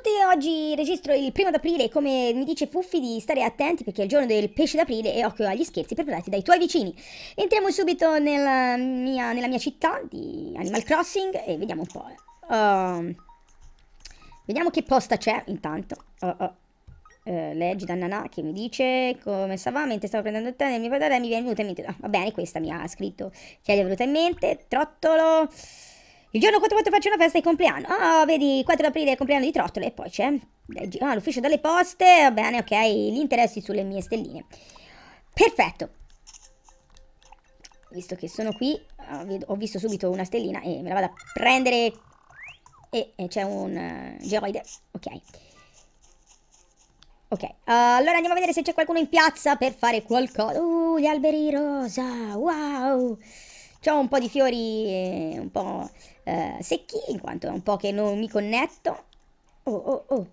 tutti, oggi registro il primo d'aprile come mi dice Fuffi di stare attenti perché è il giorno del pesce d'aprile e occhio agli scherzi preparati dai tuoi vicini. Entriamo subito nella mia, nella mia città di Animal Crossing e vediamo un po'. Uh, vediamo che posta c'è intanto. Oh, oh. Uh, leggi da Nanà che mi dice come stava mentre stavo prendendo il tè nel mio padre mi viene venuta in mente no, va bene questa mi ha scritto che gli è venuta in mente trottolo il giorno 4-4 faccio una festa di compleanno. Ah, oh, vedi, 4 aprile è il compleanno di Trottole. E poi c'è ah, l'ufficio delle poste. Va bene, ok, gli interessi sulle mie stelline. Perfetto. Visto che sono qui, ah, ho visto subito una stellina e me la vado a prendere. E, c'è un uh, eh, geroide. Ok. Ok, uh, allora andiamo a vedere se c'è qualcuno in piazza per fare qualcosa. Uh, gli alberi rosa, wow! ho un po' di fiori eh, un po' eh, secchi, in quanto è un po' che non mi connetto. Oh, oh, oh.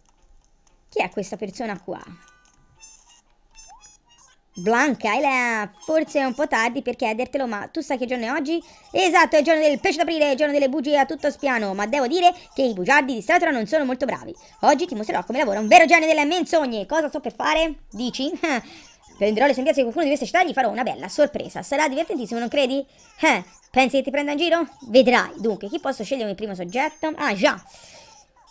Chi è questa persona qua? Blanca, Elena, forse è un po' tardi per chiedertelo, ma tu sai che giorno è oggi? Esatto, è il giorno del pesce d'aprile, il giorno delle bugie a tutto spiano, ma devo dire che i bugiardi di Stratora non sono molto bravi. Oggi ti mostrerò come lavora un vero genio delle menzogne. Cosa sto per fare? Dici? Prenderò le sembianze di qualcuno di queste città e gli farò una bella sorpresa. Sarà divertentissimo, non credi? Eh, pensi che ti prenda in giro? Vedrai. Dunque, chi posso scegliere come primo soggetto? Ah, già.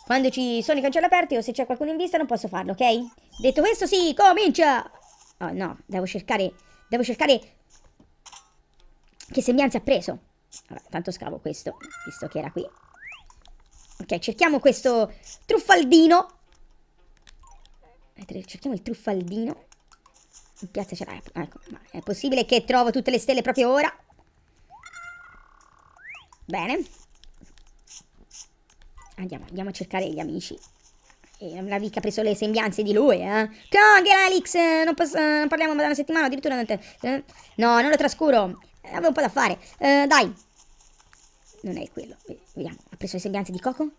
Quando ci sono i cancelli aperti o se c'è qualcuno in vista non posso farlo, ok? Detto questo, sì, comincia! Oh, no, devo cercare... Devo cercare... Che sembianze ha preso. Vabbè, tanto scavo questo, visto che era qui. Ok, cerchiamo questo truffaldino. Cerchiamo il truffaldino. Su piazza l'hai. Ecco, è possibile che trovo tutte le stelle proprio ora? Bene. Andiamo, andiamo a cercare gli amici. E non avevi preso le sembianze di lui, eh? Kong, Alex, eh, non, posso, eh, non parliamo da una settimana, addirittura... Non te, eh? No, non lo trascuro. Avevo un po' da fare. Eh, dai. Non è quello. Vediamo, ha preso le sembianze di Coco?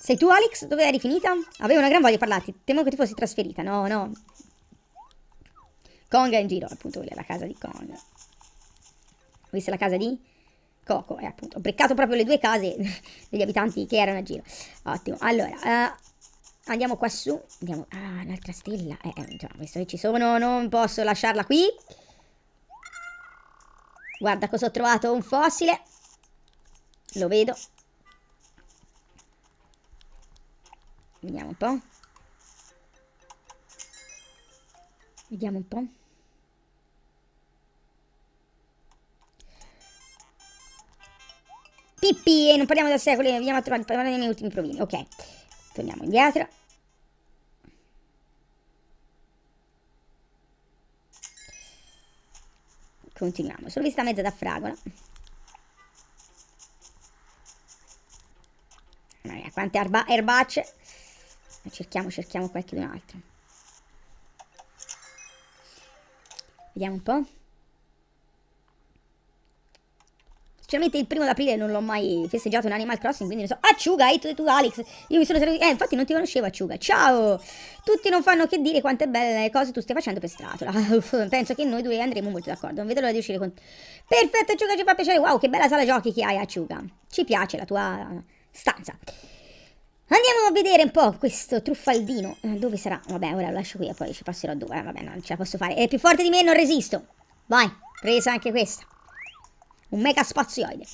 Sei tu, Alex? Dove eri finita? Avevo una gran voglia di parlarti. Temo che ti fossi trasferita. No, no. Kong è in giro, appunto, quella è la casa di Kong. Questa è la casa di Coco, e eh, appunto, ho beccato proprio le due case degli abitanti che erano a giro. Ottimo, allora, uh, andiamo qua su, andiamo, ah, un'altra stella, eh, eh, già, visto che ci sono, non posso lasciarla qui. Guarda cosa ho trovato, un fossile, lo vedo. Vediamo un po'. Vediamo un po'. Pippi, e non parliamo da secoli, andiamo a trovare, parliamo dei miei ultimi provini, ok. Torniamo indietro. Continuiamo, sono vista mezza da fragola. Mamma quante erba erbacce. Cerchiamo, cerchiamo qualche un altro. Vediamo un po'. Sinceramente il primo d'aprile non l'ho mai festeggiato in Animal Crossing, quindi non so. Acciuga, hai tu, tu Alex. Io mi sono Eh, infatti non ti conoscevo Acciuga. Ciao! Tutti non fanno che dire quante belle cose tu stai facendo per Stratola. Penso che noi due andremo molto d'accordo. Non vedo l'ora di uscire con... Perfetto, Acciuga, ci fa piacere. Wow, che bella sala giochi che hai, Acciuga. Ci piace la tua stanza. Andiamo a vedere un po' questo truffaldino. Eh, dove sarà? Vabbè, ora lo lascio qui e poi ci passerò due. Eh, vabbè, non ce la posso fare. È più forte di me, non resisto. Vai, presa anche questa un mega spazioide.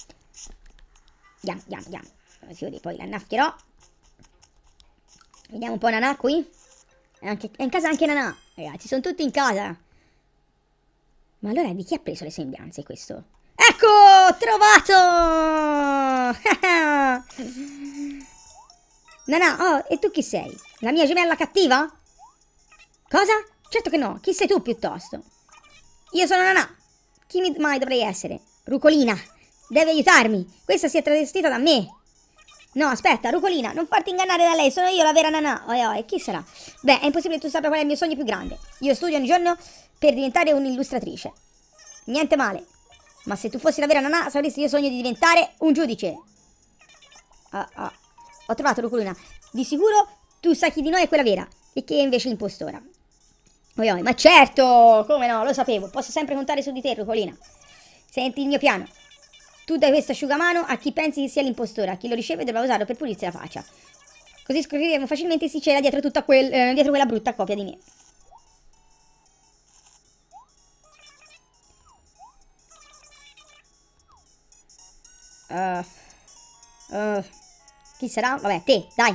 Andiamo, andiamo, andiamo. Chiudi, poi la annaffierò. Vediamo un po' Nana qui. È, anche, è in casa anche Nana. Ragazzi, sono tutti in casa. Ma allora di chi ha preso le sembianze questo? Ecco, trovato! Nana, oh, e tu chi sei? La mia gemella cattiva? Cosa? Certo che no, chi sei tu piuttosto? Io sono Nana. Chi mai dovrei essere? Rucolina, deve aiutarmi. Questa si è travestita da me. No, aspetta, Rucolina, non farti ingannare da lei, sono io la vera nana. Oh, oh, e chi sarà? Beh, è impossibile che tu sappia qual è il mio sogno più grande. Io studio ogni giorno per diventare un'illustratrice. Niente male. Ma se tu fossi la vera nana, sapresti che io sogno di diventare un giudice. Ah, ah. Ho trovato Rucolina. Di sicuro tu sai chi di noi è quella vera e chi è invece l'impostora. Oi, oi, ma certo! Come no, lo sapevo. Posso sempre contare su di te, Rucolina. Senti il mio piano. Tu dai questo asciugamano a chi pensi che sia l'impostore, a chi lo riceve dovrà usarlo per pulirsi la faccia. Così scopriremo facilmente si c'era dietro, quel, eh, dietro quella brutta copia di me. Uh, uh, chi sarà? Vabbè, te, dai.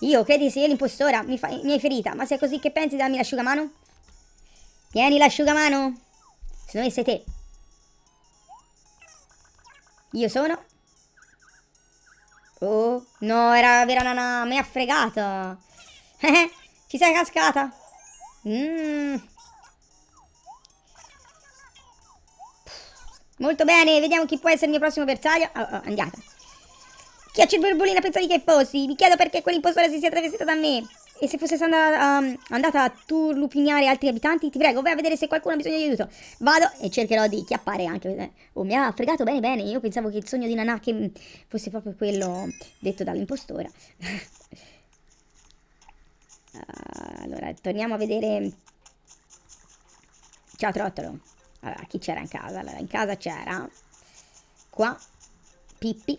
Io, credi sia l'impostora? Mi, mi, hai ferita, ma se è così che pensi, dammi l'asciugamano? Tieni l'asciugamano. Se no sei te. Io sono... Oh, no, era vera nana, Mi ha fregata. Eh, Ci sei cascata. Mm. Molto bene, vediamo chi può essere il mio prossimo avversario. Oh, oh, andiamo. Chi ha il cervellina pensavi che fossi? Mi chiedo perché quell'impostore si sia travestito da me e se fosse stata, um, andata a turlupignare altri abitanti, ti prego, vai a vedere se qualcuno ha bisogno di aiuto. Vado e cercherò di chiappare anche. Eh. Oh, mi ha fregato bene bene, io pensavo che il sogno di Nanake fosse proprio quello detto dall'impostore. Ah, allora, torniamo a vedere... Ciao Trottolo. Allora, chi c'era in casa? Allora, in casa c'era... Qua, Pippi,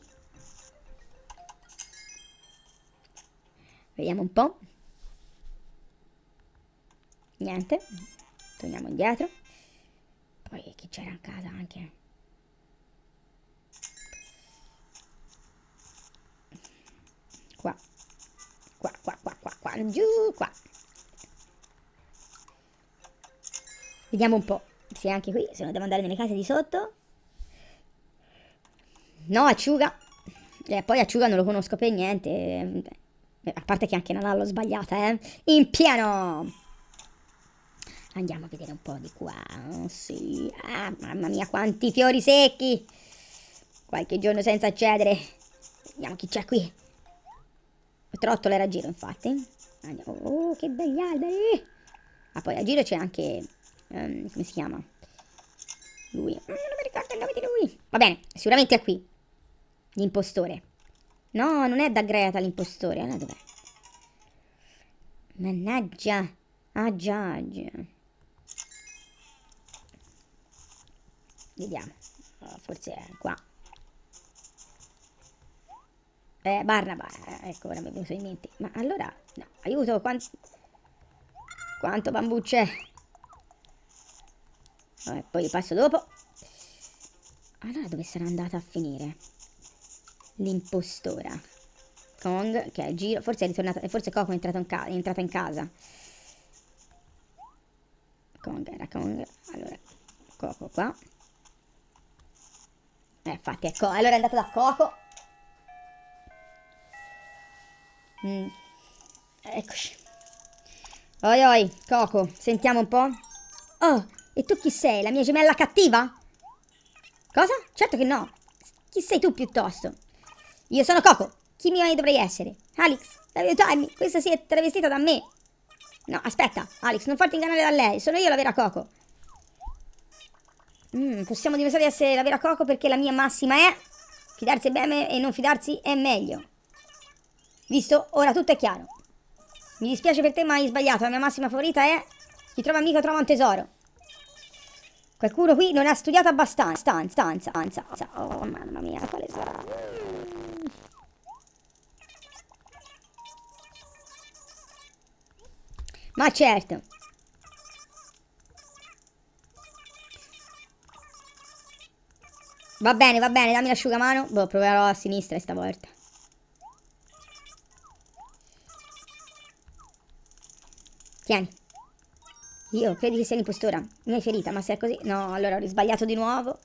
Vediamo un po' niente torniamo indietro poi chi c'era a casa anche qua qua qua qua qua qua giù qua vediamo un po' se anche qui se non devo andare nelle case di sotto no acciuga e poi acciuga non lo conosco per niente a parte che anche non l'ho sbagliata eh in pieno Andiamo a vedere un po' di qua. Oh, sì. Ah, mamma mia, quanti fiori secchi. Qualche giorno senza accedere. Vediamo chi c'è qui. Trottole a giro, infatti. Andiamo. Oh, che belli alberi. Ah, poi a giro c'è anche... Um, come si chiama? Lui. Mm, non mi ricordo il nome di lui. Va bene, sicuramente è qui. L'impostore. No, non è da Greta l'impostore. Allora eh, dov'è? Mannaggia. Ah già, già. Vediamo. Eh, forse è qua. Eh, Barnaba, eh, ecco, ora mi è venuto in mente. Ma allora, no, aiuto, quanto, quanto bambù c'è? Eh, Vabbè, poi passo dopo. Allora, dove sarà andata a finire? L'impostora. Kong, che è il giro, forse è ritornata, forse Coco è entrata in, ca è entrata in casa. Kong, era Kong. Allora, Coco qua. Eh, infatti, ecco, allora è andata da Coco. Mm. Eccoci. Oi, oi, Coco, sentiamo un po'. Oh, e tu chi sei? La mia gemella cattiva? Cosa? Certo che no. Chi sei tu piuttosto? Io sono Coco. Chi mi dovrei essere? Alex, devi aiutarmi. Questa si è travestita da me. No, aspetta, Alex, non farti ingannare da lei. Sono io la vera Coco. Mm, possiamo dimostrare di essere la vera Coco perché la mia massima è fidarsi è bene e non fidarsi è meglio. Visto? Ora tutto è chiaro. Mi dispiace per te ma hai sbagliato, la mia massima favorita è chi trova amico trova un tesoro. Qualcuno qui non ha studiato abbastanza. Stanza, stanza, stanza. Oh mamma mia, quale sarà? Mm. Ma certo. Va bene, va bene, dammi l'asciugamano. Boh, proverò a sinistra stavolta. Tieni. Io credo che sia l'impostura. Mi hai ferita, ma se è così... No, allora ho sbagliato di nuovo.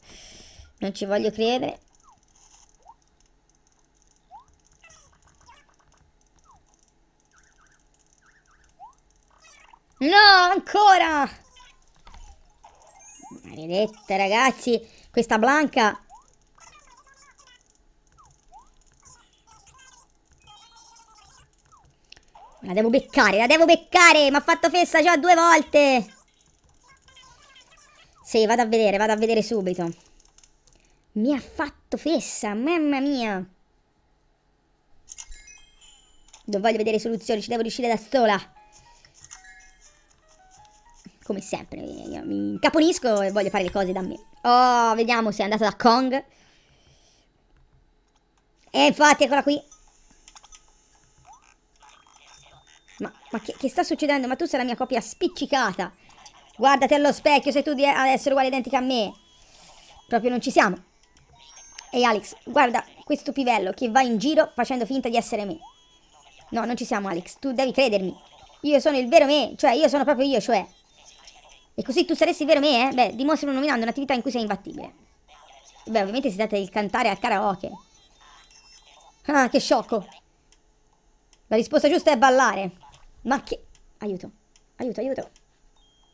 Non ci voglio credere. No, ancora! Maledetta, ragazzi. Questa Blanca... La devo beccare, la devo beccare! Mi ha fatto fessa già due volte! Sì, vado a vedere, vado a vedere subito. Mi ha fatto fessa, mamma mia! Non voglio vedere soluzioni, ci devo riuscire da sola come sempre. Io mi incaponisco e voglio fare le cose da me. Oh, vediamo se è andata da Kong. E infatti, eccola qui. Ma, ma che, che, sta succedendo? Ma tu sei la mia copia spiccicata. Guardati allo specchio, sei tu di essere uguale identica a me. Proprio non ci siamo. Ehi Alex, guarda questo pivello che va in giro facendo finta di essere me. No, non ci siamo Alex, tu devi credermi. Io sono il vero me, cioè io sono proprio io, cioè e così tu saresti vero me, eh? Beh, dimostrano nominando un'attività in cui sei imbattibile. Beh, ovviamente si tratta di cantare al karaoke. Ah, che sciocco. La risposta giusta è ballare. Ma che... Aiuto. Aiuto, aiuto.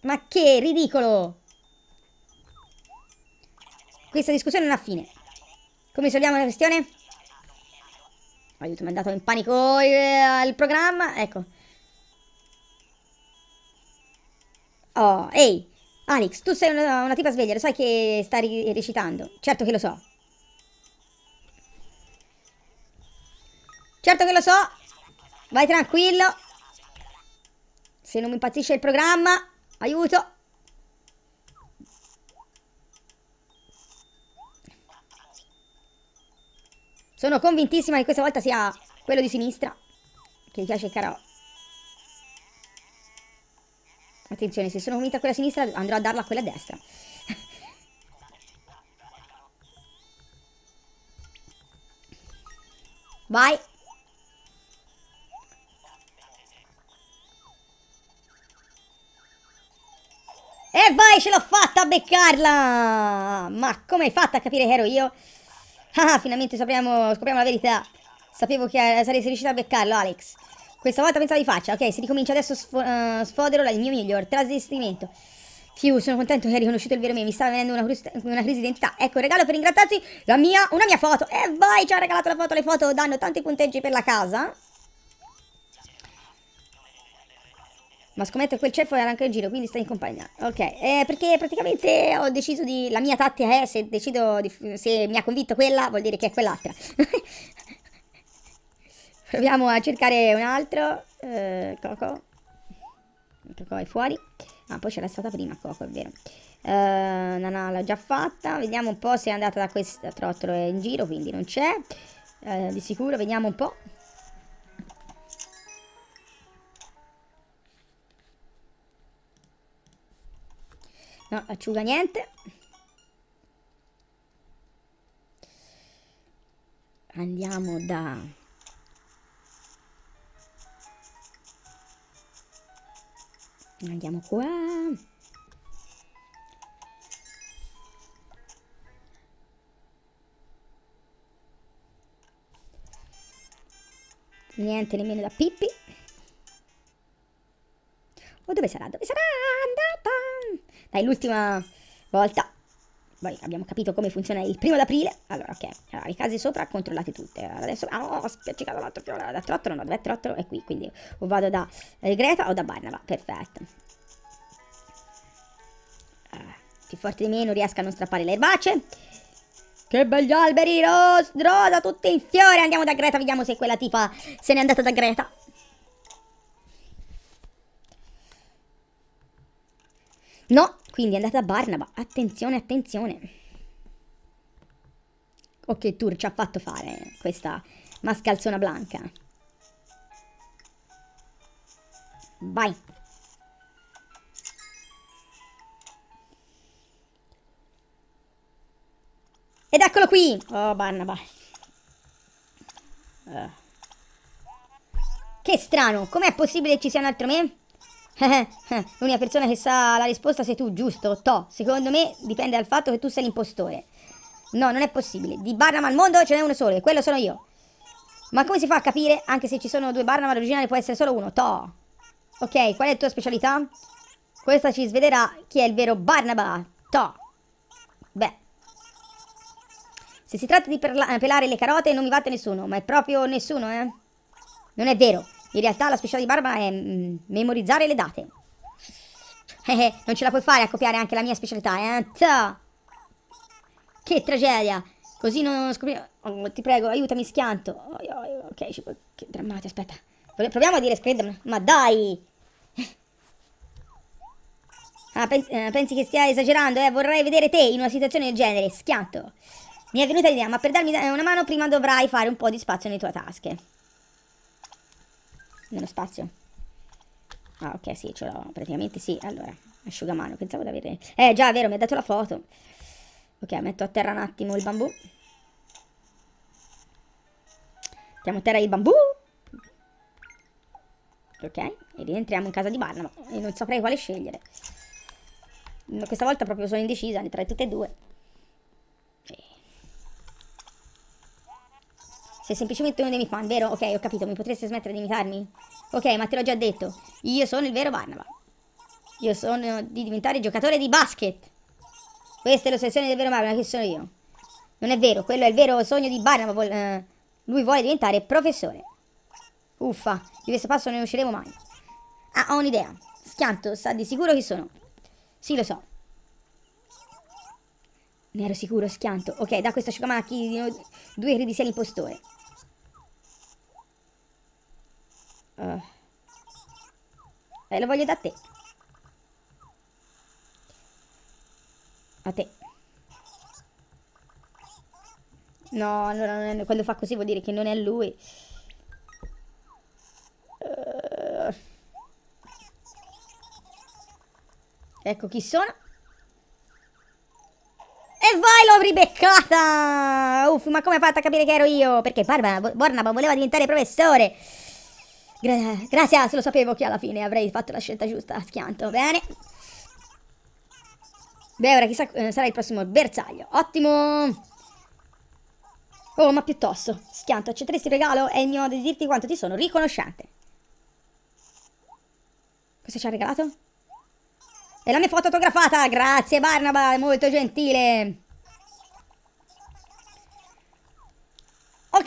Ma che ridicolo. Questa discussione non ha fine. Come risolviamo la questione? Aiuto, mi ha dato in panico il eh, programma. Ecco. Oh, ehi, Alex, tu sei una, una tipa sveglia, lo sai che stai recitando? Certo che lo so. Certo che lo so. Vai tranquillo. Se non mi impazzisce il programma, aiuto. Sono convintissima che questa volta sia quello di sinistra che gli piace il karaoke. Attenzione, se sono unita a quella sinistra andrò a darla a quella destra. Vai. E vai, ce l'ho fatta a beccarla! Ma come hai fatto a capire che ero io? Ah, finalmente sapriamo, scopriamo la verità. Sapevo che saresti riuscita a beccarlo, Alex. Questa volta pensa di faccia. Ok, se ricomincia adesso sf uh, eh, sfodero il mio miglior trasvestimento. Fiu, sono contento che hai riconosciuto il vero me. Mi stava venendo una, una crisi di identità. Ecco, regalo per ringraziarti la mia, una mia foto. E vai, ci ha regalato la foto. Le foto danno tanti punteggi per la casa. Ma scommetto che quel ceffo era anche in giro, quindi sta in compagnia. Ok, eh, perché praticamente ho deciso di... La mia tattica è, se decido di, se mi ha convinto quella, vuol dire che è quell'altra. Proviamo a cercare un altro. Eh, Coco. Coco è fuori. Ah, poi c'era stata prima Coco, è vero. Eh, Nana l'ha già fatta. Vediamo un po' se è andata da questa trottolo in giro, quindi non c'è. Eh, di sicuro, vediamo un po'. No, acciuga niente. Andiamo da... Andiamo qua. Niente nemmeno da Pippi. O dove sarà? Dove sarà andata? Dai, l'ultima volta. Poi abbiamo capito come funziona il primo d'aprile. Allora, ok. Allora, le case sopra controllate tutte. Adesso. Ah oh, ho spiaccicato l'altro fiore. Da Trottolo, no, dove Trottolo è qui. Quindi o vado da eh, Greta o da Barnaba. Perfetto. Ah, più forte di me non riesco a non strappare le erbacce. Che belli alberi, ros rosa, tutti in fiore. Andiamo da Greta, vediamo se quella tipa se n'è andata da Greta. No, quindi è andata Barnaba. Attenzione, attenzione. Ok, Tur ci ha fatto fare questa mascalzona blanca. Vai. Ed eccolo qui! Oh, Barnaba. Uh. Che strano, com'è possibile che ci sia un altro me? Eh, eh, eh, l'unica persona che sa la risposta sei tu, giusto? To, secondo me dipende dal fatto che tu sei l'impostore. No, non è possibile. Di Barnaman al mondo ce n'è uno solo e quello sono io. Ma come si fa a capire? Anche se ci sono due Barnaman originali può essere solo uno. To. Ok, qual è la tua specialità? Questa ci svederà chi è il vero Barnaba. To. Beh. Se si tratta di pelare le carote non mi batte nessuno, ma è proprio nessuno, eh? Non è vero. In realtà la specialità di Barba è mm, memorizzare le date. Eh, eh, non ce la puoi fare a copiare anche la mia specialità, eh? Tà. Che tragedia! Così non scopriamo... Oh, ti prego, aiutami, schianto. Oh, oh, ok, ci... che drammatico, aspetta. Proviamo a dire screddermi. Ma dai! Ah, pensi, eh, pensi che stia esagerando, eh? Vorrei vedere te in una situazione del genere. Schianto. Mi è venuta l'idea, ma per darmi una mano prima dovrai fare un po' di spazio nelle tue tasche nello spazio. Ah, ok, sì, ce l'ho. Praticamente sì. Allora, asciugamano. Pensavo di avere... Eh, già, è vero, mi ha dato la foto. Ok, metto a terra un attimo il bambù. Mettiamo a terra il bambù. Ok, e rientriamo in casa di Barnum. E non saprei quale scegliere. Questa volta proprio sono indecisa, ne tra tutte e due. Sei semplicemente uno dei miei fan, vero? Ok, ho capito, mi potreste smettere di imitarmi? Ok, ma te l'ho già detto. Io sono il vero Barnaba. Io sono di diventare giocatore di basket. Questa è l'ossessione del vero Barnaba, che sono io. Non è vero, quello è il vero sogno di Barnaba. Eh, lui vuole diventare professore. Uffa, di questo passo non ne usciremo mai. Ah, ho un'idea. Schianto, sa di sicuro chi sono. Sì, lo so. Ne ero sicuro, schianto. Ok, da questo asciugamano a chi di noi due credi sia l'impostore. Uh. Eh, lo voglio da te. A te. No, allora non è, quello fa così vuol dire che non è lui. Uh. Ecco chi sono. E vai, l'ho ribeccata! Uff, ma come hai fatto a capire che ero io? Perché Barba, voleva diventare professore. Gra grazie se lo sapevo che alla fine avrei fatto la scelta giusta. Schianto, bene. Beh, ora chissà eh, sarà il prossimo bersaglio. Ottimo! Oh, ma piuttosto, schianto, accetteresti il regalo? È il mio modo di dirti quanto ti sono riconoscente. Cosa ci ha regalato? È la mia foto autografata! Grazie Barnaba, molto gentile!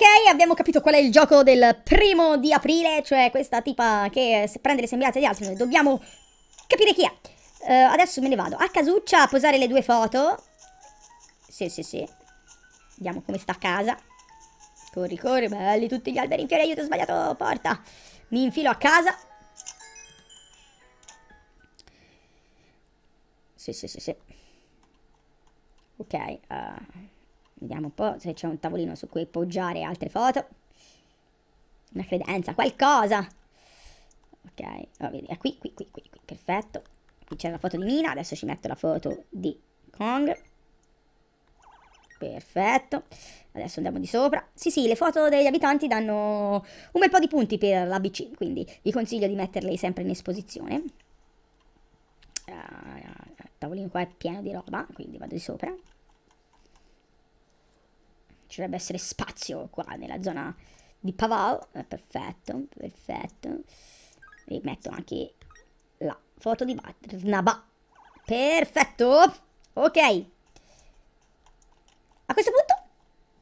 Ok, abbiamo capito qual è il gioco del primo di aprile, cioè questa tipa che eh, prende le sembianze di altri, noi dobbiamo capire chi è. Uh, adesso me ne vado a casuccia a posare le due foto. Sì, sì, sì. Vediamo come sta a casa. Corri, corri, belli tutti gli alberi in fiore, aiuto, ho sbagliato porta. Mi infilo a casa. Sì, sì, sì, sì. Ok, uh... Vediamo un po' se c'è un tavolino su cui poggiare altre foto. Una credenza, qualcosa. Ok, oh, vedi, è qui, qui, qui, qui, qui, perfetto. Qui c'è la foto di Mina, adesso ci metto la foto di Kong. Perfetto. Adesso andiamo di sopra. Sì, sì, le foto degli abitanti danno un bel po' di punti per l'ABC, quindi vi consiglio di metterle sempre in esposizione. Uh, ah, il ah, ah, tavolino qua è pieno di roba, quindi vado di sopra ci dovrebbe essere spazio qua nella zona di Paval. Eh, perfetto, perfetto. E metto anche la foto di Naba. Perfetto. Ok. A questo punto,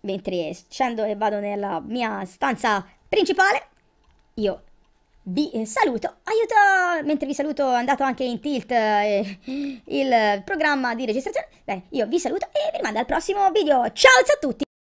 mentre scendo e vado nella mia stanza principale, io vi eh, saluto. Aiuto! Mentre vi saluto è andato anche in tilt eh, il programma di registrazione. Bene, io vi saluto e vi rimando al prossimo video. Ciao a tutti!